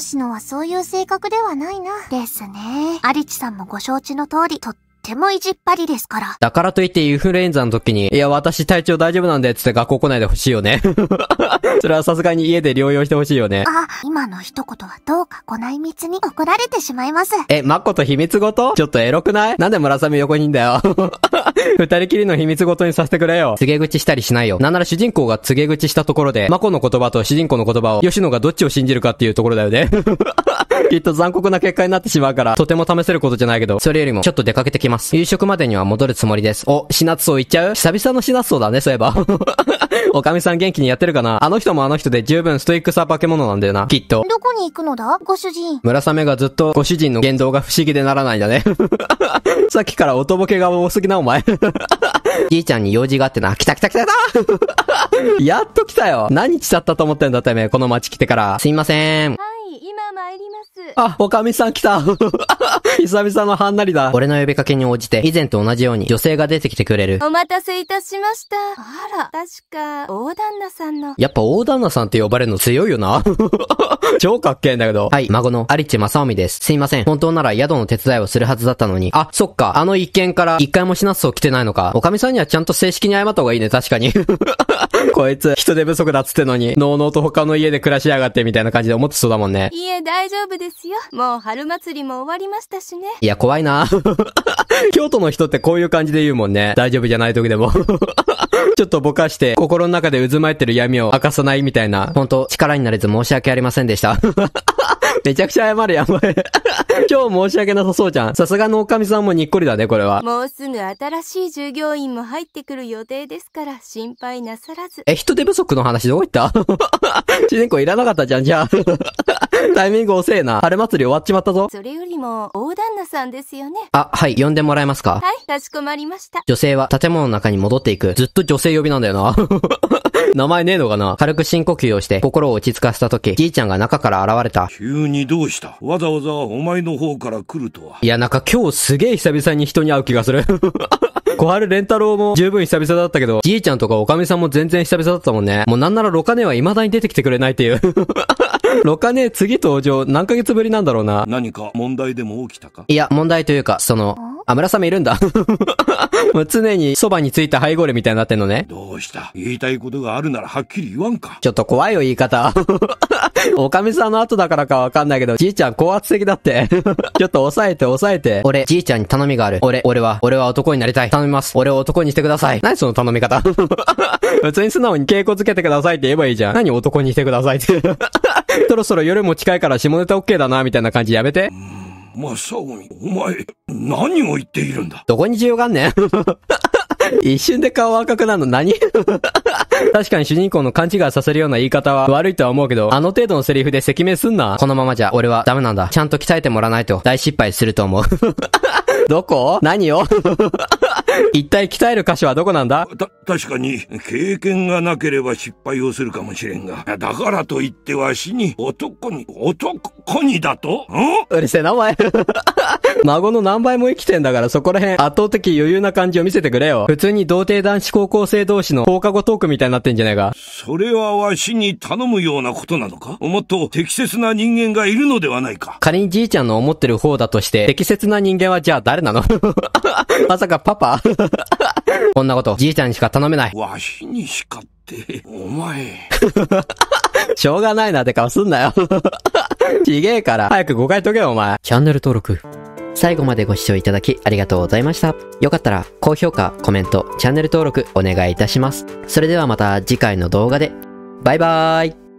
吉野はそういう性格ではないな。ですね。さんもご承知の通り、とっってもいじっぱりですから。だからといってインフルエンザの時に、いや、私体調大丈夫なんで、つって学校来ないでほしいよね。それはさすがに家で療養してほしいよね。あ、今の一言はどうかご内密に怒られてしまいます。え、まこと秘密ごとちょっとエロくないなんで村雨横にいんだよ。二人きりの秘密ごとにさせてくれよ。告げ口したりしないよ。なんなら主人公が告げ口したところで、まこの言葉と主人公の言葉を、吉野がどっちを信じるかっていうところだよね。きっと残酷な結果になってしまうから、とても試せることじゃないけど、それよりも、ちょっと出かけてきます。ます。夕食までには戻るつもりです。お、シナそう行っちゃう久々のなつそうだね、そういえば。おかみさん元気にやってるかなあの人もあの人で十分ストイックさ化け物なんだよな、きっと。どこに行くのだご主人。村雨がずっとご主人の言動が不思議でならないんだね。さっきからおとぼけが多すぎな、お前。じいちゃんに用事があってな。来た来た来た来たやっと来たよ。何日経ったと思ってんだてめえ、この街来てから。すいません。参ります。あ、おかみさん来た。久々のはんなりだ。俺の呼びかけに応じて、以前と同じように女性が出てきてくれる。お待たせいたしました。あら、確か、大旦那さんの。やっぱ大旦那さんって呼ばれるの強いよな。超かっけえんだけど。はい、孫の有地正臣です。すいません。本当なら宿の手伝いをするはずだったのに。あ、そっか。あの一件から一回もシナソを来てないのか。おかみさんにはちゃんと正式に謝った方がいいね、確かに。こいつ、人手不足だっつってのに、のうのうと他の家で暮らしやがってみたいな感じで思ってそうだもんね。大丈夫ですよ。もう春祭りも終わりましたしね。いや、怖いな 京都の人ってこういう感じで言うもんね。大丈夫じゃない時でも ちょっとぼかして、心の中で渦巻いてる闇を明かさないみたいな。ほんと、力になれず申し訳ありませんでした めちゃくちゃ謝るやばい。今日申し訳なさそうじゃん。さすがのおかみさんもにっこりだね、これは。もうすぐ新しい従業員も入ってくる予定ですから、心配なさらず。え、人手不足の話どこ行った主人公いらなかったじゃん、じゃあ。タイミング遅えな。春祭り終わっちまったぞ。それよりも、大旦那さんですよね。あ、はい、呼んでもらえますかはい、かしこまりました。女性は建物の中に戻っていく。ずっと女性呼びなんだよな。名前ねえのかな軽く深呼吸をして心を落ち着かせた時、じいちゃんが中から現れた。急にどうしたわざわざお前の方から来るとは。いや、なんか今日すげえ久々に人に会う気がする。小春レンタロウも十分久々だったけど、じいちゃんとかおかみさんも全然久々だったもんね。もうなんならロカネは未だに出てきてくれないっていうロカネ、次登場、何ヶ月ぶりなんだろうな。何か問題でも起きたかいや、問題というか、その、あ、村雨いるんだ。も う常にそばについたハイゴールみたいになってんのね。どうした言いたいことがあるならはっきり言わんか。ちょっと怖いよ、言い方。おかみさんの後だからかわかんないけど、じいちゃん高圧的だって。ちょっと抑えて抑えて。俺、じいちゃんに頼みがある。俺、俺は、俺は男になりたい。頼みます。俺を男にしてください。何その頼み方。普通に素直に稽古つけてくださいって言えばいいじゃん。何男にしてくださいって。そろそろ夜も近いから下ネタ OK だな、みたいな感じやめて。まさおみ、お前、何を言っているんだどこに需要があんねん 一瞬で顔赤くなるの何 確かに主人公の勘違いさせるような言い方は悪いとは思うけど、あの程度のセリフで赤面すんな。このままじゃ俺はダメなんだ。ちゃんと鍛えてもらわないと大失敗すると思う どこ何を 一体鍛える箇所はどこなんだた、確かに、経験がなければ失敗をするかもしれんが、だからといってわしに、男に、男にだとんうるせえな、お前。孫の何倍も生きてんだからそこら辺圧倒的余裕な感じを見せてくれよ。普通に童貞男子高校生同士の放課後トークみたいになってんじゃねえか。それはわしに頼むようなことなのかもっと適切な人間がいるのではないか。仮にじいちゃんの思ってる方だとして、適切な人間はじゃあ誰なの まさかパパ こんなこと、じいちゃんにしか頼めない。わしにしかって、お前。しょうがないなって顔すんなよ。ちげえから、早く誤解解けよお前。チャンネル登録。最後までご視聴いただきありがとうございました。よかったら高評価、コメント、チャンネル登録お願いいたします。それではまた次回の動画で。バイバーイ